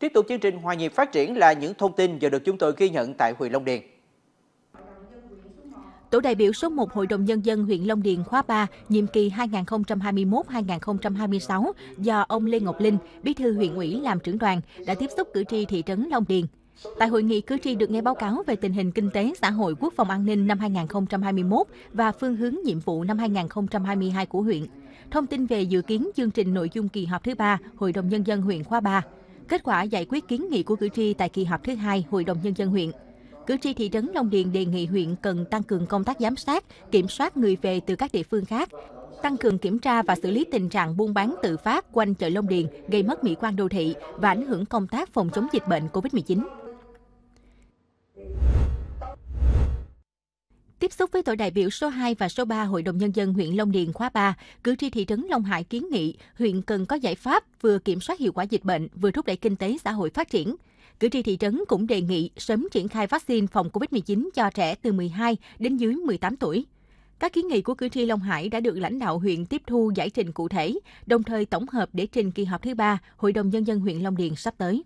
Tiếp tục chương trình Hòa nhịp phát triển là những thông tin vừa được chúng tôi ghi nhận tại huyện Long Điền. Tổ đại biểu số 1 Hội đồng Nhân dân huyện Long Điền khóa 3, nhiệm kỳ 2021-2026 do ông Lê Ngọc Linh, bí thư huyện ủy làm trưởng đoàn, đã tiếp xúc cử tri thị trấn Long Điền. Tại hội nghị, cử tri được nghe báo cáo về tình hình kinh tế, xã hội, quốc phòng an ninh năm 2021 và phương hướng nhiệm vụ năm 2022 của huyện. Thông tin về dự kiến chương trình nội dung kỳ họp thứ ba Hội đồng Nhân dân huyện khóa 3. Kết quả giải quyết kiến nghị của cử tri tại kỳ họp thứ hai Hội đồng Nhân dân huyện. Cử tri thị trấn Long Điền đề nghị huyện cần tăng cường công tác giám sát, kiểm soát người về từ các địa phương khác, tăng cường kiểm tra và xử lý tình trạng buôn bán tự phát quanh chợ Long Điền gây mất mỹ quan đô thị và ảnh hưởng công tác phòng chống dịch bệnh COVID-19. Tiếp xúc với tổ đại biểu số 2 và số 3 Hội đồng Nhân dân huyện Long Điền khóa 3, cử tri thị trấn Long Hải kiến nghị huyện cần có giải pháp vừa kiểm soát hiệu quả dịch bệnh, vừa thúc đẩy kinh tế xã hội phát triển. Cử tri thị trấn cũng đề nghị sớm triển khai vaccine phòng COVID-19 cho trẻ từ 12 đến dưới 18 tuổi. Các kiến nghị của cử tri Long Hải đã được lãnh đạo huyện tiếp thu giải trình cụ thể, đồng thời tổng hợp để trình kỳ họp thứ ba Hội đồng Nhân dân huyện Long Điền sắp tới.